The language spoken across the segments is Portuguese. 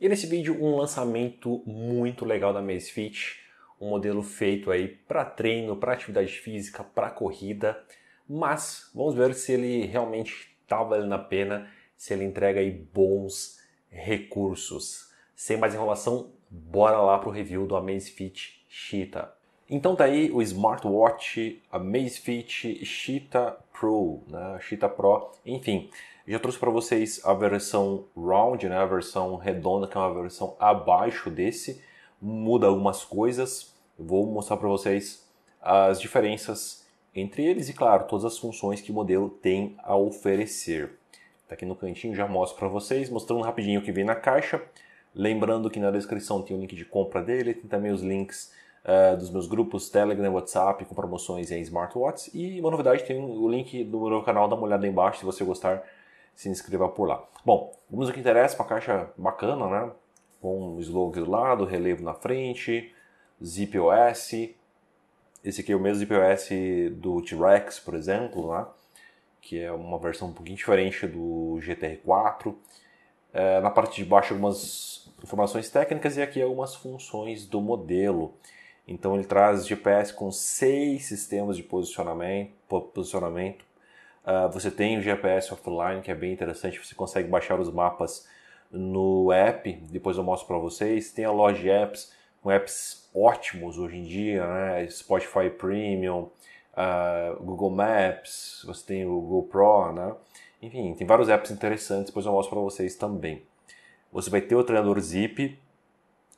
E nesse vídeo um lançamento muito legal da Macefit, um modelo feito aí para treino, para atividade física, para corrida, mas vamos ver se ele realmente está valendo a pena, se ele entrega aí bons recursos. Sem mais enrolação, bora lá pro review do Amazfit Cheetah. Então tá aí o smartwatch Amazfit Cheetah Pro, né? Cheetah Pro, enfim, já trouxe para vocês a versão round, né, a versão redonda, que é uma versão abaixo desse. Muda algumas coisas. vou mostrar para vocês as diferenças entre eles e, claro, todas as funções que o modelo tem a oferecer. Tá aqui no cantinho, já mostro para vocês, mostrando rapidinho o que vem na caixa. Lembrando que na descrição tem o link de compra dele, tem também os links uh, dos meus grupos Telegram, WhatsApp, com promoções em smartwatches. E uma novidade, tem o link do meu canal, dá uma olhada aí embaixo se você gostar se inscreva por lá. Bom, vamos ao que interessa, uma caixa bacana, né? Com um slogan do lado, relevo na frente, ZipOS. Esse aqui é o mesmo ZipOS do T-Rex, por exemplo, né? que é uma versão um pouquinho diferente do GTR4. É, na parte de baixo, algumas informações técnicas e aqui algumas funções do modelo. Então ele traz GPS com seis sistemas de posicionamento, posicionamento Uh, você tem o GPS offline, que é bem interessante, você consegue baixar os mapas no app, depois eu mostro para vocês. Tem a loja de apps, com apps ótimos hoje em dia, né? Spotify Premium, uh, Google Maps, você tem o GoPro, né? Enfim, tem vários apps interessantes, depois eu mostro para vocês também. Você vai ter o treinador Zip,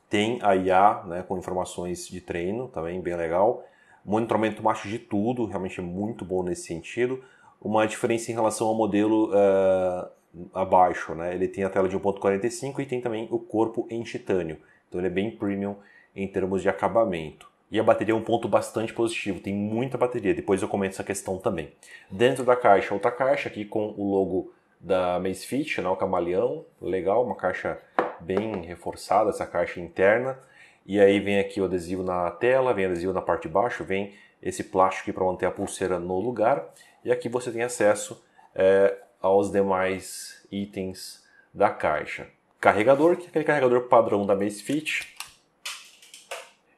tem a IA né, com informações de treino, também bem legal. Monitoramento macho de tudo, realmente é muito bom nesse sentido uma diferença em relação ao modelo uh, abaixo. Né? Ele tem a tela de 1.45 e tem também o corpo em titânio. Então ele é bem premium em termos de acabamento. E a bateria é um ponto bastante positivo, tem muita bateria, depois eu comento essa questão também. Dentro da caixa, outra caixa aqui com o logo da Macefit, né, o camaleão, legal, uma caixa bem reforçada, essa caixa interna. E aí vem aqui o adesivo na tela, vem adesivo na parte de baixo, vem esse plástico para manter a pulseira no lugar. E aqui você tem acesso é, aos demais itens da caixa. Carregador, que é aquele carregador padrão da Macefit.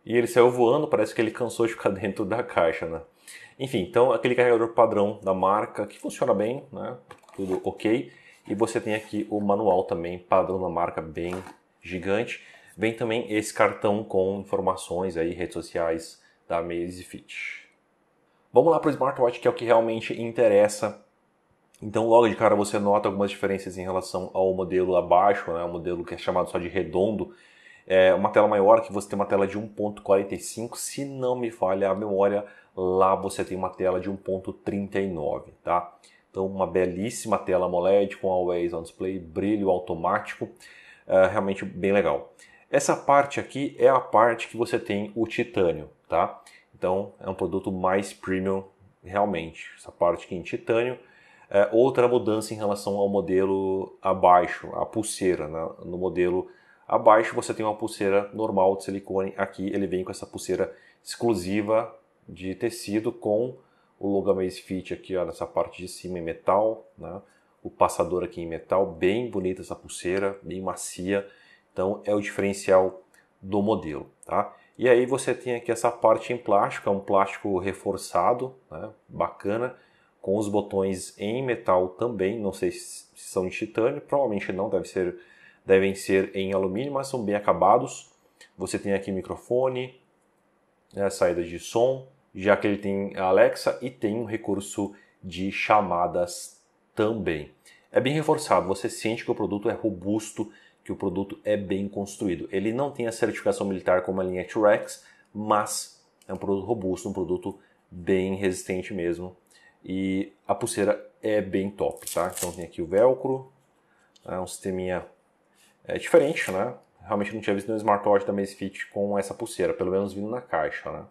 E ele saiu voando, parece que ele cansou de ficar dentro da caixa, né? Enfim, então aquele carregador padrão da marca que funciona bem, né? Tudo ok. E você tem aqui o manual também padrão da marca, bem gigante. Vem também esse cartão com informações aí, redes sociais da Fit. Vamos lá para o smartwatch, que é o que realmente interessa. Então, logo de cara, você nota algumas diferenças em relação ao modelo abaixo, né? o modelo que é chamado só de redondo. É uma tela maior, que você tem uma tela de 1.45, se não me falha a memória, lá você tem uma tela de 1.39, tá? Então, uma belíssima tela AMOLED com Always On Display, brilho automático, é realmente bem legal. Essa parte aqui é a parte que você tem o titânio, tá? Então é um produto mais premium realmente, essa parte aqui em titânio. É, outra mudança em relação ao modelo abaixo, a pulseira. Né? No modelo abaixo você tem uma pulseira normal de silicone, aqui ele vem com essa pulseira exclusiva de tecido com o logo Maze Fit aqui ó, nessa parte de cima em metal, né? o passador aqui em metal, bem bonita essa pulseira, bem macia. Então é o diferencial do modelo. Tá? E aí você tem aqui essa parte em plástico, é um plástico reforçado, né? bacana, com os botões em metal também, não sei se são de titânio, provavelmente não, deve ser, devem ser em alumínio, mas são bem acabados. Você tem aqui microfone, né? saída de som, já que ele tem Alexa e tem um recurso de chamadas também. É bem reforçado, você sente que o produto é robusto, que o produto é bem construído. Ele não tem a certificação militar como a linha T-Rex, mas é um produto robusto, um produto bem resistente mesmo. E a pulseira é bem top, tá? Então tem aqui o velcro, é um sisteminha é, diferente, né? Realmente não tinha visto nenhum smartwatch da Macefit com essa pulseira, pelo menos vindo na caixa, né?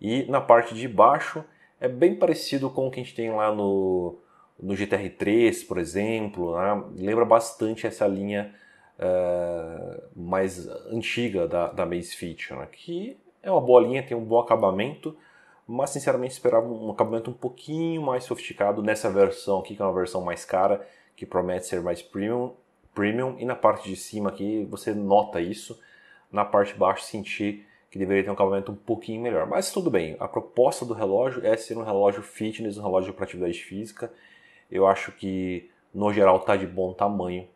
E na parte de baixo é bem parecido com o que a gente tem lá no, no GTR3, por exemplo, né? lembra bastante essa linha é, mais antiga da, da Maze né? que é uma bolinha, tem um bom acabamento, mas sinceramente esperava um acabamento um pouquinho mais sofisticado nessa versão aqui, que é uma versão mais cara, que promete ser mais premium, premium e na parte de cima aqui você nota isso, na parte de baixo sentir que deveria ter um acabamento um pouquinho melhor. Mas tudo bem, a proposta do relógio é ser um relógio fitness, um relógio para atividade física. Eu acho que no geral está de bom tamanho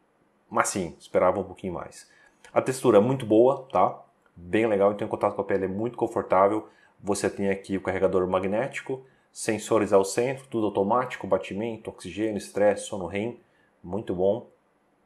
mas sim, esperava um pouquinho mais. A textura é muito boa, tá? Bem legal, então o contato com a pele é muito confortável. Você tem aqui o carregador magnético, sensores ao centro, tudo automático, batimento, oxigênio, estresse, sono REM, muito bom.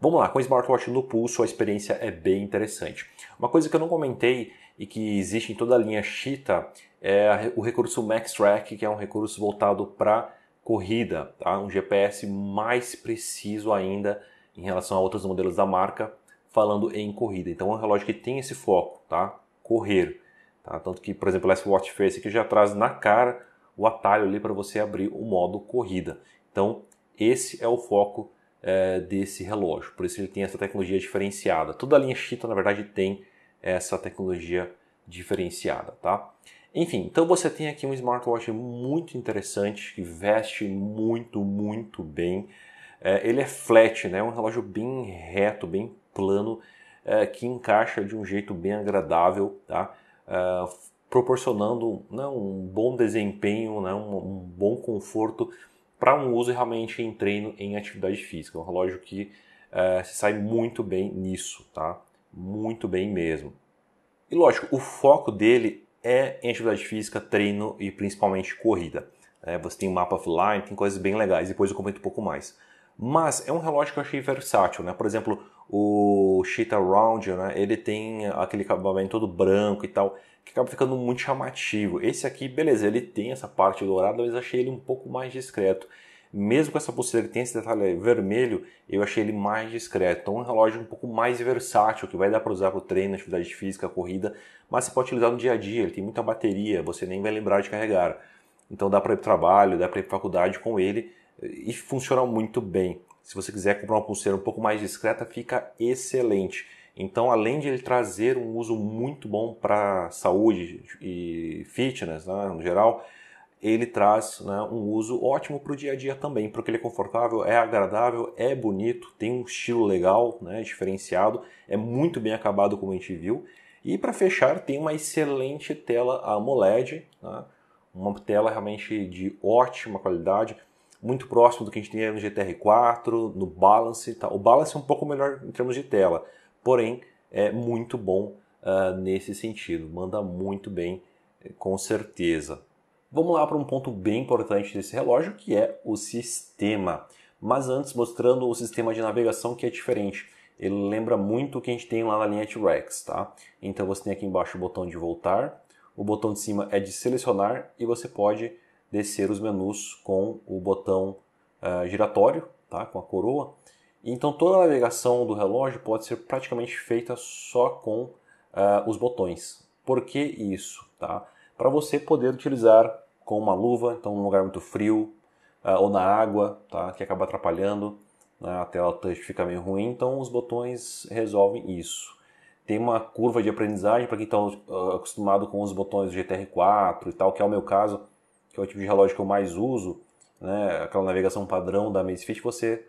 Vamos lá, com o smartwatch no pulso a experiência é bem interessante. Uma coisa que eu não comentei e que existe em toda a linha Cheetah é o recurso MaxTrack, que é um recurso voltado para corrida, tá? um GPS mais preciso ainda em relação a outros modelos da marca, falando em corrida. Então é um relógio que tem esse foco, tá? Correr. Tá? Tanto que, por exemplo, o Apple watch Face aqui já traz na cara o atalho ali para você abrir o modo corrida. Então esse é o foco é, desse relógio. Por isso ele tem essa tecnologia diferenciada. Toda a linha Cheetah, na verdade, tem essa tecnologia diferenciada, tá? Enfim, então você tem aqui um smartwatch muito interessante que veste muito, muito bem. É, ele é flat, né? É um relógio bem reto, bem plano, é, que encaixa de um jeito bem agradável, tá? É, proporcionando né, um bom desempenho, né, um, um bom conforto para um uso realmente em treino, em atividade física. É um relógio que é, se sai muito bem nisso, tá? Muito bem mesmo. E lógico, o foco dele é em atividade física, treino e principalmente corrida. É, você tem um mapa offline, tem coisas bem legais, depois eu comento um pouco mais. Mas é um relógio que eu achei versátil, né? Por exemplo, o Cheetah Round, né? Ele tem aquele acabamento todo branco e tal, que acaba ficando muito chamativo. Esse aqui, beleza, ele tem essa parte dourada, mas achei ele um pouco mais discreto. Mesmo com essa pulseira que tem esse detalhe vermelho, eu achei ele mais discreto. Então, é um relógio um pouco mais versátil, que vai dar para usar para o treino, atividade física, corrida, mas você pode utilizar no dia a dia. Ele tem muita bateria, você nem vai lembrar de carregar. Então, dá para ir para trabalho, dá para ir para faculdade com ele e funciona muito bem. Se você quiser comprar uma pulseira um pouco mais discreta, fica excelente. Então, além de ele trazer um uso muito bom para saúde e fitness, né, no geral, ele traz né, um uso ótimo para o dia a dia também, porque ele é confortável, é agradável, é bonito, tem um estilo legal, né, diferenciado, é muito bem acabado como a gente viu. E para fechar, tem uma excelente tela AMOLED, né, uma tela realmente de ótima qualidade muito próximo do que a gente tinha no GTR4, no Balance. Tá? O Balance é um pouco melhor em termos de tela, porém é muito bom uh, nesse sentido, manda muito bem, eh, com certeza. Vamos lá para um ponto bem importante desse relógio, que é o sistema. Mas antes, mostrando o sistema de navegação que é diferente. Ele lembra muito o que a gente tem lá na linha T-Rex, tá? Então você tem aqui embaixo o botão de voltar, o botão de cima é de selecionar e você pode descer os menus com o botão uh, giratório, tá? com a coroa. Então toda a navegação do relógio pode ser praticamente feita só com uh, os botões. Por que isso? Tá? Para você poder utilizar com uma luva, então num lugar muito frio, uh, ou na água, tá? que acaba atrapalhando, né? a tela touch fica meio ruim, então os botões resolvem isso. Tem uma curva de aprendizagem para quem está uh, acostumado com os botões do GTR4 e tal, que é o meu caso, que é o tipo de relógio que eu mais uso, né, aquela navegação padrão da Macefit, você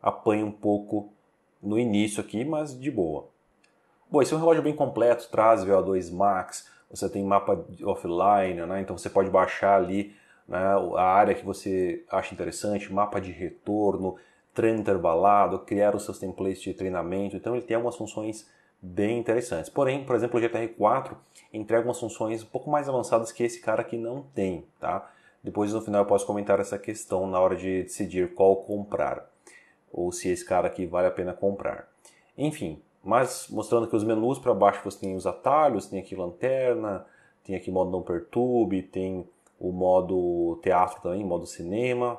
apanha um pouco no início aqui, mas de boa. Bom, esse é um relógio bem completo, traz VO2 Max, você tem mapa offline, né, então você pode baixar ali né, a área que você acha interessante, mapa de retorno, treino intervalado, criar os seus templates de treinamento, então ele tem algumas funções bem interessantes. Porém, por exemplo, o GTR4 entrega umas funções um pouco mais avançadas que esse cara aqui não tem, tá? Depois no final eu posso comentar essa questão na hora de decidir qual comprar, ou se esse cara aqui vale a pena comprar. Enfim, mas mostrando que os menus para baixo você tem os atalhos, tem aqui lanterna, tem aqui modo não perturbe, tem o modo teatro também, modo cinema.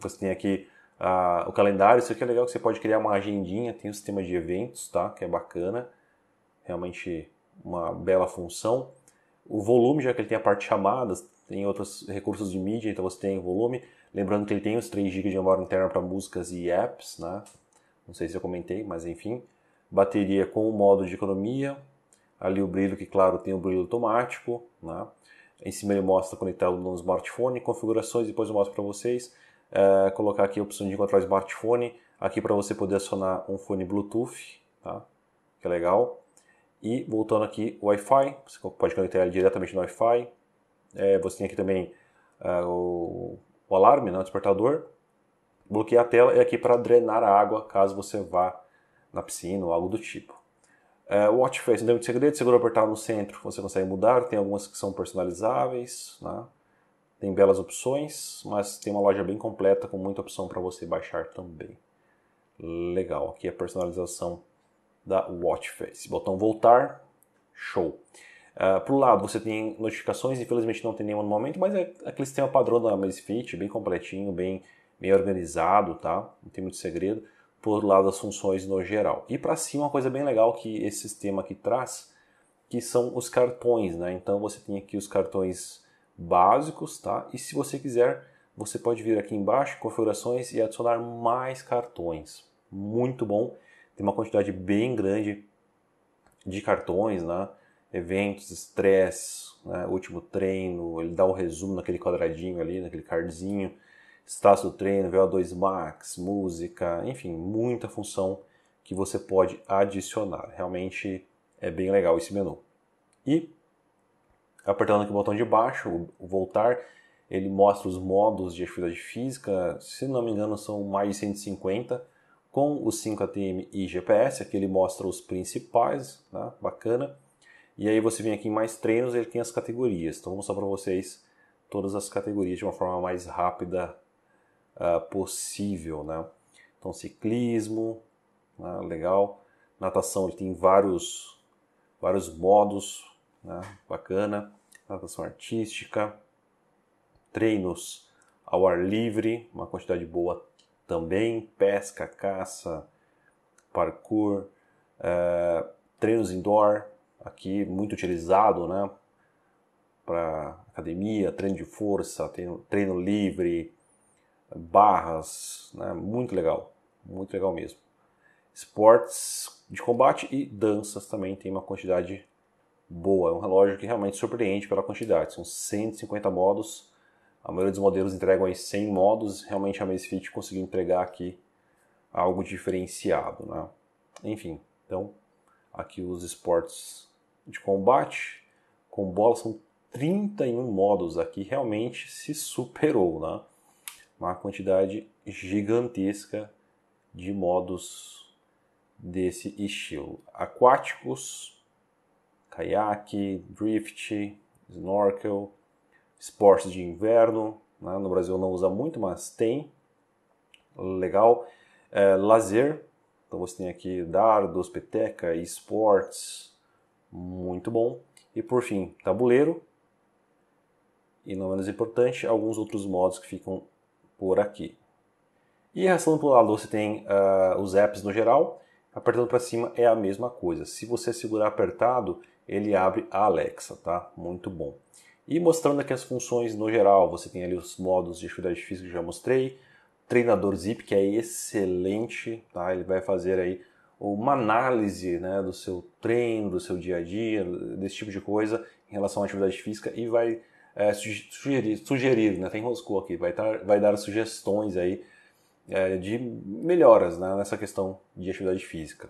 Você tem aqui o calendário. Isso aqui é legal que você pode criar uma agendinha, tem um sistema de eventos, tá? Que é bacana, realmente uma bela função. O volume, já que ele tem a parte de chamadas, tem outros recursos de mídia, então você tem volume. Lembrando que ele tem os 3 GB de memória interna para músicas e apps, né? Não sei se eu comentei, mas enfim. Bateria com o modo de economia. Ali o brilho, que claro, tem o brilho automático, né? Em cima ele mostra conectado no smartphone, configurações, depois eu mostro para vocês é, colocar aqui a opção de encontrar o smartphone, aqui para você poder acionar um fone Bluetooth, tá? que é legal. E voltando aqui, Wi-Fi, você pode conectar ele diretamente no Wi-Fi. É, você tem aqui também é, o, o, alarme, né, o despertador. Bloqueia a tela e é aqui para drenar a água caso você vá na piscina ou algo do tipo. É, o Watch Face não tem muito segredo, segura apertar no centro você consegue mudar, tem algumas que são personalizáveis, né? Tem belas opções, mas tem uma loja bem completa com muita opção para você baixar também. Legal, aqui a personalização da Watchface. Botão voltar, show. Uh, pro lado você tem notificações, infelizmente não tem nenhuma no momento, mas é aquele sistema padrão da Amazfit, bem completinho, bem, bem organizado, tá? Não tem muito segredo. Por lado as funções no geral. E para cima uma coisa bem legal que esse sistema aqui traz, que são os cartões, né? Então você tem aqui os cartões básicos, tá? E se você quiser, você pode vir aqui embaixo, configurações e adicionar mais cartões. Muito bom, tem uma quantidade bem grande de cartões, né? Eventos, estresse, né? último treino, ele dá um resumo naquele quadradinho ali, naquele cardzinho, status do treino, VO2 Max, música, enfim, muita função que você pode adicionar. Realmente é bem legal esse menu. E Apertando aqui o botão de baixo, o voltar, ele mostra os modos de atividade física, se não me engano são mais de 150, com o 5ATM e GPS, aqui ele mostra os principais, né? bacana. E aí você vem aqui em mais treinos, ele tem as categorias, então vou mostrar para vocês todas as categorias de uma forma mais rápida uh, possível, né? Então ciclismo, né? legal, natação ele tem vários, vários modos, né? bacana, natação artística, treinos ao ar livre, uma quantidade boa também, pesca, caça, parkour, é, treinos indoor, aqui muito utilizado, né? Para academia, treino de força, treino, treino livre, barras, né? Muito legal, muito legal mesmo. Esportes de combate e danças também tem uma quantidade boa. É um relógio que realmente surpreende pela quantidade. São 150 modos. A maioria dos modelos entregam aí 100 modos. Realmente a Macefit conseguiu entregar aqui algo diferenciado, né? Enfim, então aqui os esportes de combate com bola são 31 modos aqui, realmente se superou, né? Uma quantidade gigantesca de modos desse estilo. Aquáticos, caiaque, drift, snorkel, esportes de inverno. Né? No Brasil não usa muito, mas tem. Legal. É, lazer. Então você tem aqui dardos, peteca, esportes. Muito bom. E por fim, tabuleiro. E não menos importante, alguns outros modos que ficam por aqui. E arrastando para o lado você tem uh, os apps no geral. Apertando para cima é a mesma coisa. Se você segurar apertado, ele abre a Alexa, tá? Muito bom. E mostrando aqui as funções no geral, você tem ali os modos de atividade física que já mostrei, treinador zip que é excelente, tá? Ele vai fazer aí uma análise, né, do seu treino, do seu dia a dia, desse tipo de coisa em relação à atividade física e vai é, sugerir, sugerir, né? Tem roscou aqui, vai, tar, vai dar sugestões aí é, de melhoras né, nessa questão de atividade física.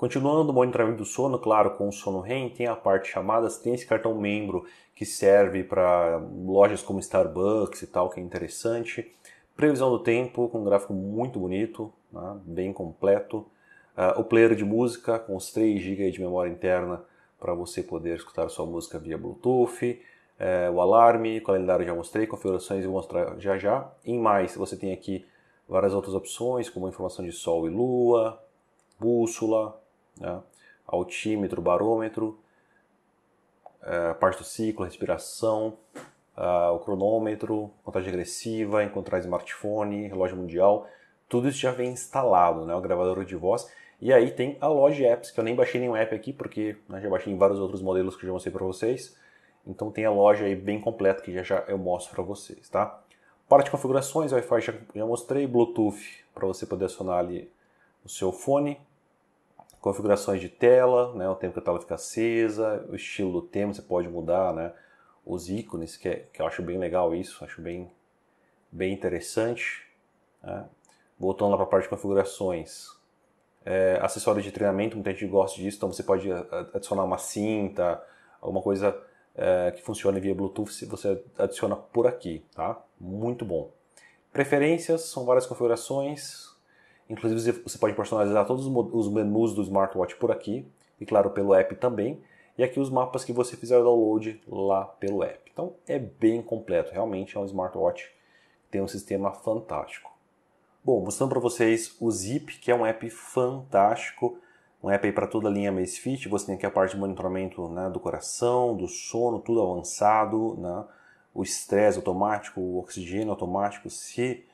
Continuando o monitoramento do sono, claro, com o Sono REM, tem a parte chamadas, tem esse cartão membro que serve para lojas como Starbucks e tal, que é interessante. Previsão do tempo, com um gráfico muito bonito, né? bem completo. Uh, o player de música, com os 3 GB de memória interna para você poder escutar sua música via Bluetooth. Uh, o alarme, o calendário já mostrei, configurações eu vou mostrar já já. Em mais, você tem aqui várias outras opções, como informação de sol e lua, bússola, né? altímetro, barômetro, é, parte do ciclo, respiração, o cronômetro, contagem regressiva, encontrar smartphone, relógio mundial, tudo isso já vem instalado, né? o gravador de voz. E aí tem a Log Apps, que eu nem baixei nenhum app aqui, porque né, já baixei em vários outros modelos que eu já mostrei para vocês. Então tem a loja aí bem completa que já, já eu mostro para vocês, tá? Parte de configurações, Wi-Fi já, já mostrei, Bluetooth para você poder acionar ali o seu fone, configurações de tela, né, o tempo que a tela fica acesa, o estilo do tema, você pode mudar né, os ícones, que, é, que eu acho bem legal isso, acho bem, bem interessante. Né. Voltando lá para a parte de configurações, é, acessórios de treinamento, muita gente gosta disso, então você pode é, adicionar uma cinta, alguma coisa é, que funcione via Bluetooth, você adiciona por aqui, tá? Muito bom. Preferências, são várias configurações, Inclusive, você pode personalizar todos os menus do smartwatch por aqui, e claro, pelo app também. E aqui os mapas que você fizer o download lá pelo app. Então é bem completo, realmente é um smartwatch que tem um sistema fantástico. Bom, mostrando para vocês o Zip, que é um app fantástico, um app para toda a linha Macefit. Você tem aqui a parte de monitoramento né, do coração, do sono, tudo avançado, né? o estresse automático, o oxigênio automático, se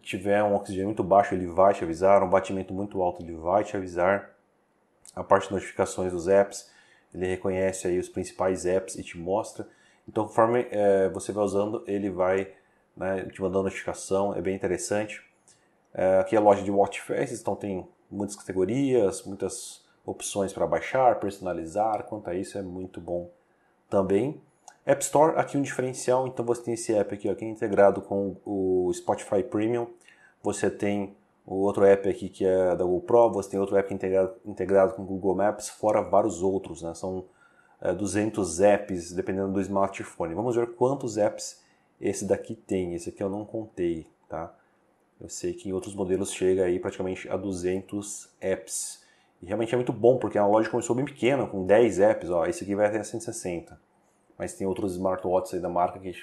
tiver um oxigênio muito baixo, ele vai te avisar, um batimento muito alto, ele vai te avisar. A parte de notificações dos apps, ele reconhece aí os principais apps e te mostra. Então, conforme é, você vai usando, ele vai né, te mandando notificação, é bem interessante. É, aqui é a loja de watch faces, então tem muitas categorias, muitas opções para baixar, personalizar, quanto a isso é muito bom também. App Store, aqui um diferencial, então você tem esse app aqui, ó, que é integrado com o Spotify Premium, você tem o outro app aqui que é da GoPro, você tem outro app é integrado, integrado com o Google Maps, fora vários outros, né? São é, 200 apps, dependendo do smartphone. Vamos ver quantos apps esse daqui tem, esse aqui eu não contei, tá? Eu sei que em outros modelos chega aí praticamente a 200 apps. E realmente é muito bom, porque a loja começou bem pequena, com 10 apps, ó, esse aqui vai até 160 mas tem outros smartwatches aí da marca que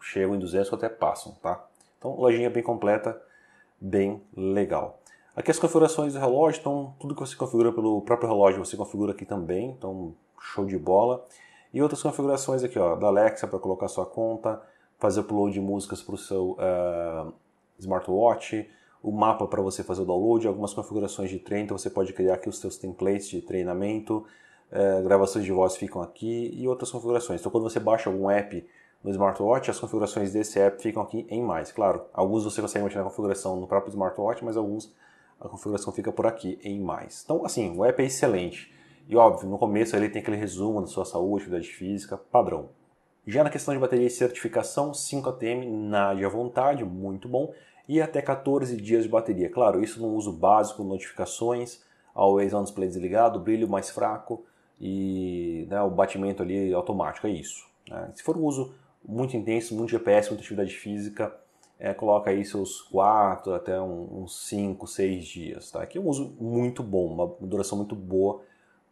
chegam em 200 ou até passam, tá? Então, lojinha bem completa, bem legal. Aqui as configurações do relógio, então tudo que você configura pelo próprio relógio você configura aqui também, então show de bola. E outras configurações aqui, ó, da Alexa para colocar sua conta, fazer upload de músicas para o seu uh, smartwatch, o mapa para você fazer o download, algumas configurações de treino, então você pode criar aqui os seus templates de treinamento, é, gravações de voz ficam aqui e outras configurações. Então, quando você baixa algum app no smartwatch, as configurações desse app ficam aqui em mais. Claro, alguns você consegue mexer na configuração no próprio smartwatch, mas alguns a configuração fica por aqui em mais. Então, assim, o app é excelente. E óbvio, no começo ele tem aquele resumo da sua saúde, atividade física, padrão. Já na questão de bateria e certificação, 5 ATM, nade à vontade, muito bom. E até 14 dias de bateria. Claro, isso no uso básico, notificações, always on display desligado, brilho mais fraco, e né, o batimento ali automático, é isso. Né? Se for um uso muito intenso, muito GPS, muita atividade física, é, coloca aí seus 4 até uns 5, 6 dias, tá? Que é um uso muito bom, uma duração muito boa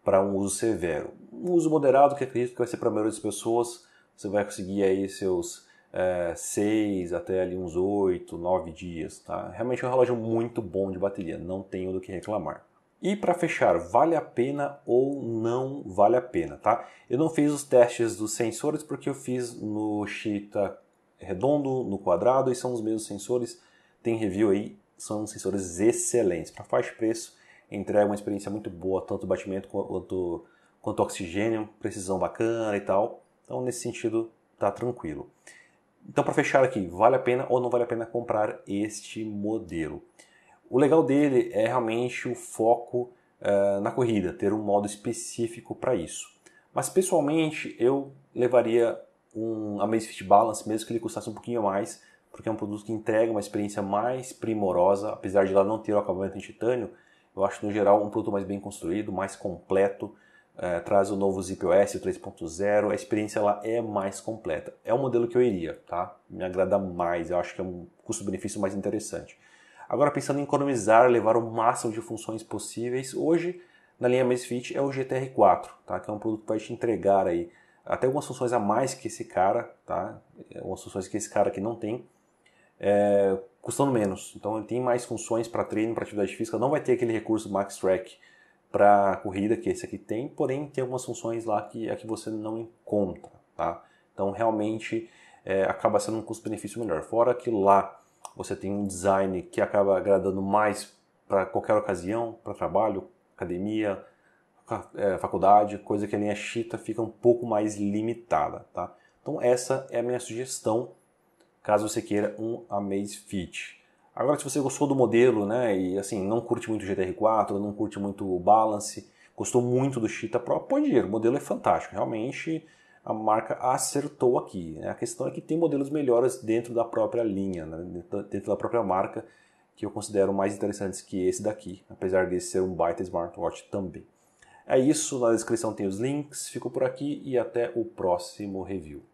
para um uso severo. Um uso moderado, que acredito que vai ser para a maioria das pessoas, você vai conseguir aí seus é, eh, 6 até ali uns 8, 9 dias, tá? Realmente é um relógio muito bom de bateria, não tenho do que reclamar. E para fechar, vale a pena ou não vale a pena, tá? Eu não fiz os testes dos sensores porque eu fiz no Cheetah redondo, no quadrado e são os mesmos sensores. Tem review aí, são sensores excelentes. Para faixa preço, entrega uma experiência muito boa, tanto batimento quanto, quanto oxigênio, precisão bacana e tal. Então, nesse sentido, tá tranquilo. Então, para fechar aqui, vale a pena ou não vale a pena comprar este modelo? O legal dele é realmente o foco uh, na corrida, ter um modo específico para isso. Mas pessoalmente eu levaria um Amazfit Balance, mesmo que ele custasse um pouquinho mais, porque é um produto que entrega uma experiência mais primorosa, apesar de lá não ter o acabamento em titânio, eu acho no geral um produto mais bem construído, mais completo, eh, traz o novo ZPOS 3.0, a experiência ela é mais completa. É o modelo que eu iria, tá? Me agrada mais, eu acho que é um custo-benefício mais interessante. Agora pensando em economizar, levar o máximo de funções possíveis, hoje na linha Mesfit é o GTR4, tá? que é um produto que vai te entregar aí até algumas funções a mais que esse cara, tá? É, algumas funções que esse cara aqui não tem, é, custando menos. Então ele tem mais funções para treino, para atividade física, não vai ter aquele recurso Max Track para corrida que esse aqui tem, porém tem algumas funções lá que é que você não encontra, tá? Então realmente é, acaba sendo um custo-benefício melhor. Fora que lá você tem um design que acaba agradando mais para qualquer ocasião, para trabalho, academia, é, faculdade, coisa que a linha chita fica um pouco mais limitada, tá? Então essa é a minha sugestão, caso você queira um Amazfit. Agora, se você gostou do modelo, né, e assim, não curte muito o GTR4, não curte muito o Balance, gostou muito do Cheetah Pro, pode ir, o modelo é fantástico, realmente a marca acertou aqui. Né? A questão é que tem modelos melhores dentro da própria linha, né? dentro da própria marca, que eu considero mais interessantes que esse daqui, apesar de ser um baita smartwatch também. É isso, na descrição tem os links, fico por aqui e até o próximo review.